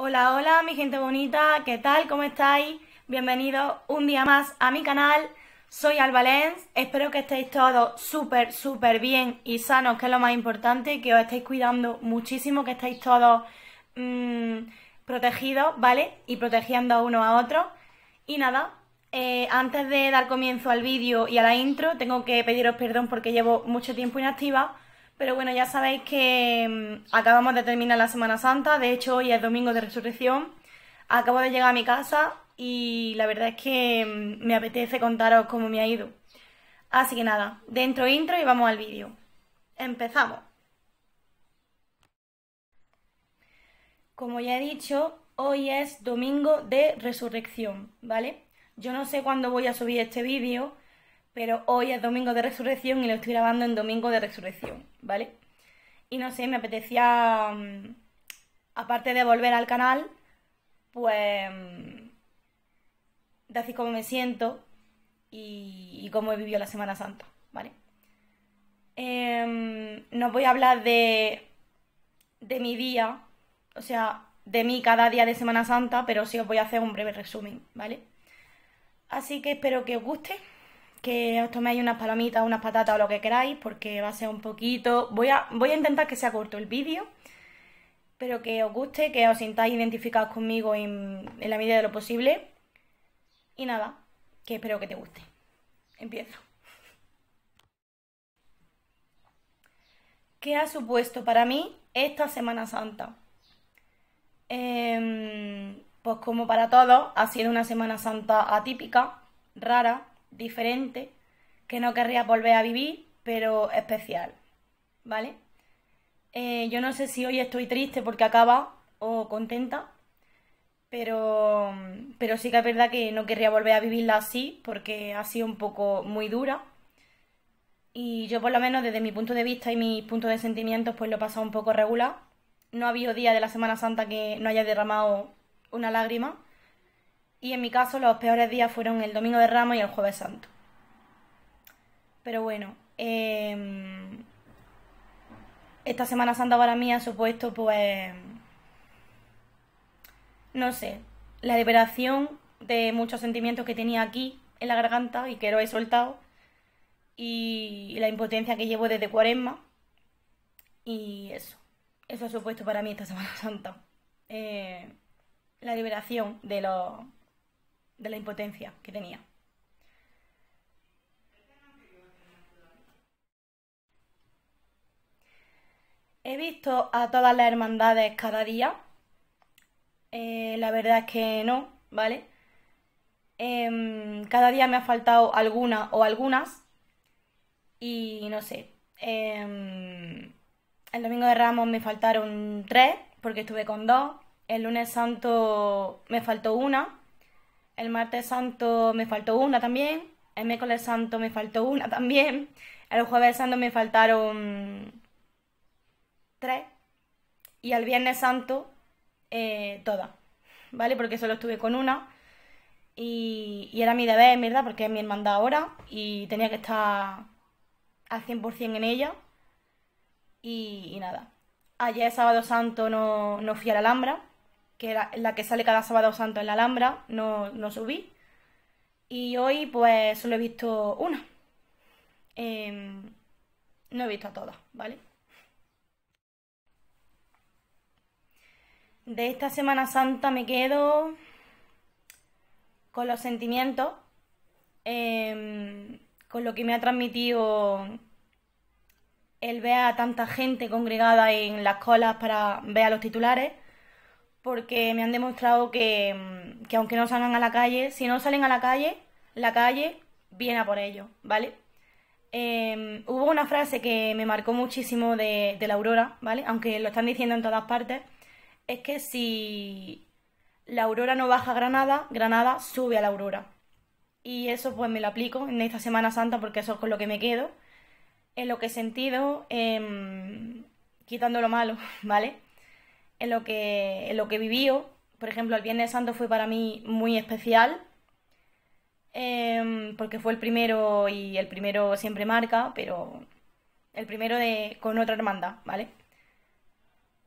Hola, hola, mi gente bonita, ¿qué tal? ¿Cómo estáis? Bienvenidos un día más a mi canal. Soy Albalens, espero que estéis todos súper, súper bien y sanos, que es lo más importante, que os estéis cuidando muchísimo, que estáis todos mm, protegidos, ¿vale? Y protegiendo a uno a otro. Y nada, eh, antes de dar comienzo al vídeo y a la intro, tengo que pediros perdón porque llevo mucho tiempo inactiva pero bueno, ya sabéis que mm, acabamos de terminar la Semana Santa, de hecho hoy es domingo de resurrección, acabo de llegar a mi casa y la verdad es que mm, me apetece contaros cómo me ha ido. Así que nada, dentro intro y vamos al vídeo. Empezamos. Como ya he dicho, hoy es domingo de resurrección, ¿vale? Yo no sé cuándo voy a subir este vídeo, pero hoy es domingo de resurrección y lo estoy grabando en domingo de resurrección, ¿vale? Y no sé, me apetecía, mm, aparte de volver al canal, pues mm, decir cómo me siento y, cómo he vivido la Semana Santa, ¿vale? No em, no voy a hablar de, de mi día, o sea, de mí cada día de Semana Santa, pero sí os voy a hacer un breve resumen, ¿vale? Así que espero que os guste que os toméis unas palomitas, unas patatas o lo que queráis, porque va a ser un poquito... Voy a, voy a intentar que sea corto el vídeo, pero que os guste, que os sintáis identificados conmigo en, la medida de lo posible. Y nada, que espero que te guste. Empiezo. ¿Qué ha supuesto para mí esta Semana Santa? Em, pues como para todos, ha sido una Semana Santa atípica, rara, diferente, que no querría volver a vivir, pero especial, ¿vale? Eh, yo no sé si hoy estoy triste porque acaba o contenta, pero, pero sí que es verdad que no querría volver a vivirla así porque ha sido un poco muy dura. Y yo por lo menos desde mi punto de vista y mis puntos de sentimientos pues lo he pasado un poco regular. No ha habido día de la Semana Santa que no haya derramado una lágrima. Y en mi caso los peores días fueron el domingo de Ramos y el jueves santo. Pero bueno, em, esta Semana Santa para mí ha supuesto pues, no sé, la liberación de muchos sentimientos que tenía aquí en la garganta y que lo he soltado. Y la impotencia que llevo desde cuaresma. Y eso. Eso ha supuesto para mí esta Semana Santa. Eh, la liberación de los de la impotencia que tenía. He visto a todas las hermandades cada día. Eh, la verdad es que no, ¿vale? Em, cada día me ha faltado alguna o algunas. Y no sé. Em, el domingo de Ramos me faltaron tres, porque estuve con dos. El lunes santo me faltó una. El martes santo me faltó una también. El miércoles santo me faltó una también. El jueves santo me faltaron tres. Y el viernes santo eh, todas. ¿Vale? Porque solo estuve con una. Y, era mi deber, en verdad, porque es mi hermandad ahora. Y tenía que estar al 100% en ella. Y, nada. Ayer, sábado santo, no, no fui a la Alhambra que era la que sale cada sábado santo en la Alhambra, no, no subí. Y hoy pues solo he visto una. Em, no he visto a todas, ¿vale? De esta Semana Santa me quedo con los sentimientos, em, con lo que me ha transmitido el ver a tanta gente congregada en las colas para ver a los titulares porque me han demostrado mm, que, aunque no salgan a la calle, si no salen a la calle, la calle viene a por ellos, ¿vale? Em, hubo una frase que me marcó muchísimo de, la aurora, ¿vale? Aunque lo están diciendo en todas partes, es que si la aurora no baja a Granada, Granada sube a la aurora. Y eso pues me lo aplico en esta Semana Santa porque eso es con lo que me quedo. En lo que he sentido, em, quitando lo malo, ¿vale? en lo que, en lo que vivió. Por ejemplo, el Viernes Santo fue para mí muy especial, em, porque fue el primero y el primero siempre marca, pero el primero con otra hermandad, ¿vale?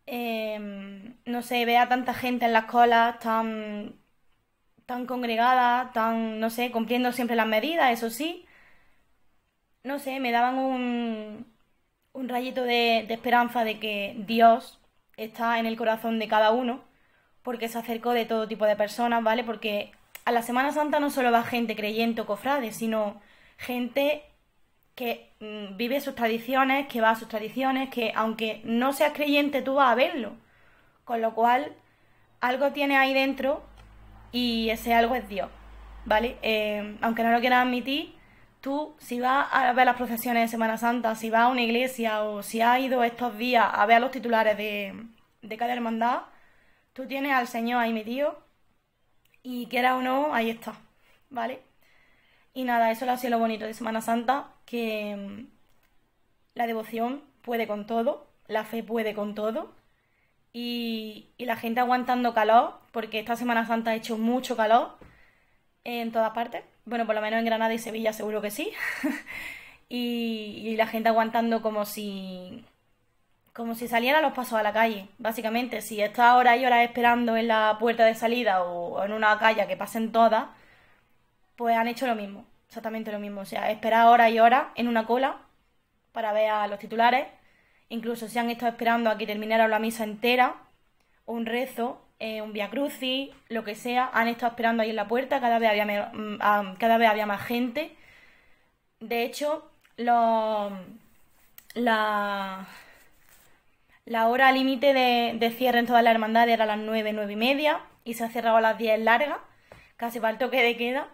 Em, no sé, ve a tanta gente en las colas, tan, tan congregada, tan, no sé, cumpliendo siempre las medidas, eso sí. No sé, me daban un, un rayito de esperanza de que Dios está en el corazón de cada uno, porque se acercó de todo tipo de personas, ¿vale? Porque a la Semana Santa no solo va gente creyente o cofrade, sino gente que mm, vive sus tradiciones, que va a sus tradiciones, que aunque no seas creyente tú vas a verlo. Con lo cual, algo tiene ahí dentro y ese algo es Dios, ¿vale? Eh, aunque no lo quieras admitir, tú, si vas a ver las procesiones de Semana Santa, si vas a una iglesia o si has ido estos días a ver a los titulares de, cada hermandad, tú tienes al Señor ahí metido y quiera o no, ahí está, ¿vale? Y nada, eso lo ha sido lo bonito de Semana Santa, que mm, la devoción puede con todo, la fe puede con todo y, y la gente aguantando calor, porque esta Semana Santa ha hecho mucho calor en todas partes bueno, por lo menos en Granada y Sevilla seguro que sí. y, la gente aguantando como si. como si salieran los pasos a la calle, básicamente. Si está ahora y horas esperando en la puerta de salida o en una calle que pasen todas, pues han hecho lo mismo, exactamente lo mismo. O sea, esperar horas y horas en una cola para ver a los titulares. Incluso si han estado esperando a que terminara la misa entera o un rezo eh, un Via lo que sea, han estado esperando ahí en la puerta, cada vez había, mm, ah, cada vez había más gente. De hecho, la, la hora límite de, cierre en toda la hermandad era las nueve, nueve y media y se ha cerrado a las 10 larga, casi para el toque de queda.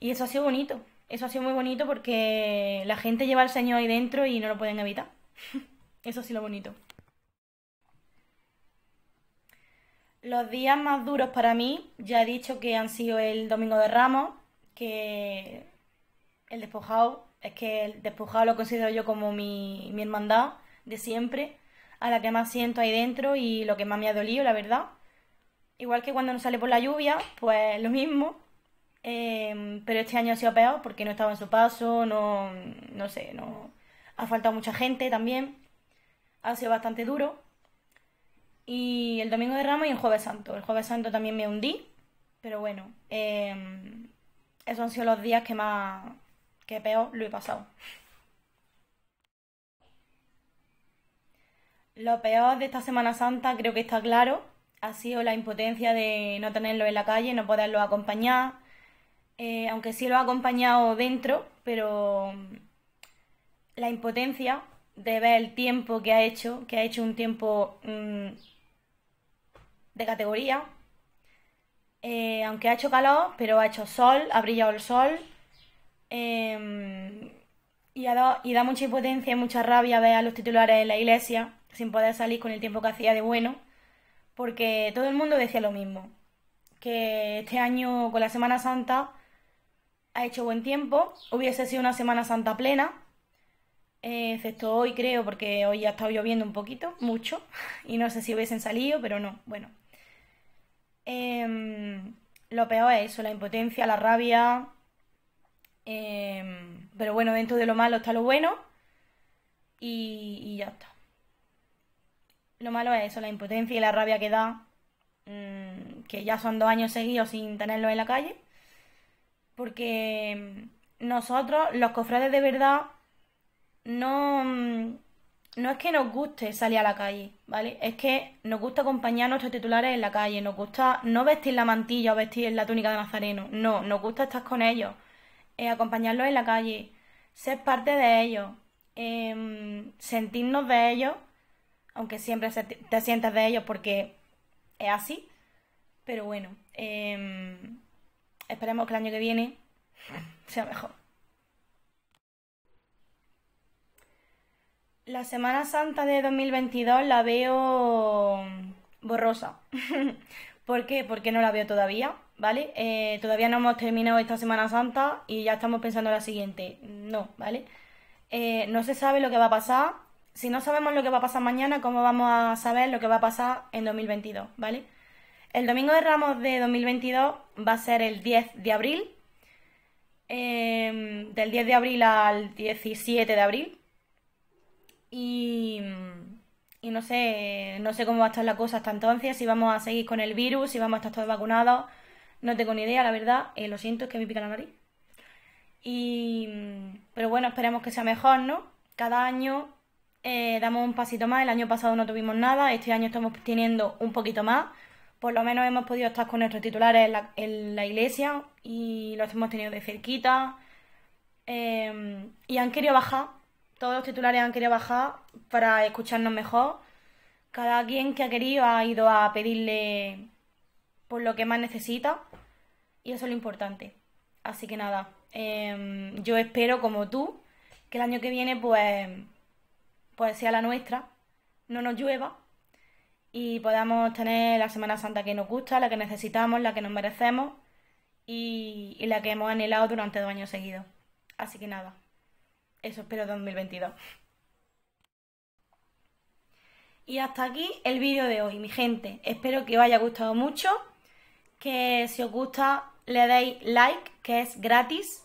Y eso ha sido bonito, eso ha sido muy bonito porque la gente lleva el Señor ahí dentro y no lo pueden evitar. Eso sí lo bonito. Los días más duros para mí, ya he dicho que han sido el Domingo de Ramos, que el despojado, es que el despojado lo considero yo como mi, hermandad de siempre, a la que más siento ahí dentro y lo que más me ha dolido, la verdad. Igual que cuando nos sale por la lluvia, pues lo mismo. Em, pero este año ha sido peor porque no estaba en su paso, no, no sé, no ha faltado mucha gente también. Ha sido bastante duro. Y el domingo de Ramos y el jueves santo. El jueves santo también me hundí, pero bueno, em, esos han sido los días que más, que peor lo he pasado. Lo peor de esta Semana Santa creo que está claro. Ha sido la impotencia de no tenerlo en la calle, no poderlo acompañar. Eh, aunque sí lo ha acompañado dentro, pero mm, la impotencia de ver el tiempo que ha hecho, que ha hecho un tiempo mm, de categoría. Eh, aunque ha hecho calor, pero ha hecho sol, ha brillado el sol. Em, y, y da mucha impotencia y mucha rabia ver a los titulares en la iglesia sin poder salir con el tiempo que hacía de bueno. Porque todo el mundo decía lo mismo. Que este año con la Semana Santa ha hecho buen tiempo. Hubiese sido una Semana Santa plena. Eh, excepto hoy creo, porque hoy ha estado lloviendo un poquito, mucho. Y no sé si hubiesen salido, pero no. Bueno, Em, lo peor es eso, la impotencia, la rabia. Em, pero bueno, dentro de lo malo está lo bueno. Y, ya está. Lo malo es eso, la impotencia y la rabia que da. Mm, que ya son dos años seguidos sin tenerlo en la calle. Porque mm, nosotros, los cofrades de verdad, no mm, no es que nos guste salir a la calle, ¿vale? Es que nos gusta acompañar a nuestros titulares en la calle, nos gusta no vestir la mantilla o vestir la túnica de nazareno, no, nos gusta estar con ellos, eh, acompañarlos en la calle, ser parte de ellos, em, sentirnos de ellos, aunque siempre te sientas de ellos porque es así, pero bueno, em, esperemos que el año que viene sea mejor. La Semana Santa de 2022 la veo borrosa. ¿Por qué? Porque no la veo todavía, ¿vale? Eh, todavía no hemos terminado esta Semana Santa y ya estamos pensando en la siguiente. No, ¿vale? Eh, no se sabe lo que va a pasar. Si no sabemos lo que va a pasar mañana, ¿cómo vamos a saber lo que va a pasar en 2022, ¿vale? El Domingo de Ramos de 2022 va a ser el 10 de abril. Em, del 10 de abril al 17 de abril, y, no sé, no sé cómo va a estar la cosa hasta entonces, si vamos a seguir con el virus, si vamos a estar todos vacunados. No tengo ni idea, la verdad. Eh, lo siento, es que me pica la nariz. Y, pero bueno, esperemos que sea mejor, ¿no? Cada año eh, damos un pasito más. El año pasado no tuvimos nada, este año estamos teniendo un poquito más. Por lo menos hemos podido estar con nuestros titulares en la, iglesia y los hemos tenido de cerquita. Em, y han querido bajar todos los titulares han querido bajar para escucharnos mejor. Cada quien que ha querido ha ido a pedirle por lo que más necesita. Y eso es lo importante. Así que nada, em, yo espero como tú que el año que viene pues, pues sea la nuestra, no nos llueva y podamos tener la Semana Santa que nos gusta, la que necesitamos, la que nos merecemos y la que hemos anhelado durante dos años seguidos. Así que nada, eso espero 2022. Y hasta aquí el vídeo de hoy, mi gente. Espero que os haya gustado mucho. Que si os gusta le deis like, que es gratis.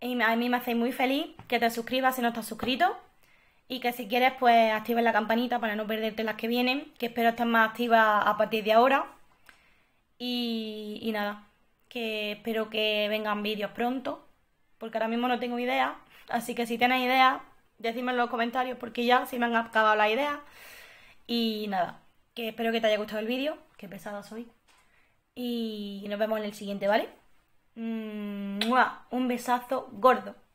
Y a mí me hacéis muy feliz que te suscribas si no estás suscrito. Y que si quieres, pues actives la campanita para no perderte las que vienen. Que espero estar más activas a partir de ahora. Y, y nada, que espero que vengan vídeos pronto. Porque ahora mismo no tengo idea. Así que si tenéis ideas, decidme en los comentarios porque ya se me han acabado las ideas. Y nada, que espero que te haya gustado el vídeo, que pesada soy. Y nos vemos en el siguiente, ¿vale? Mm, Un besazo gordo.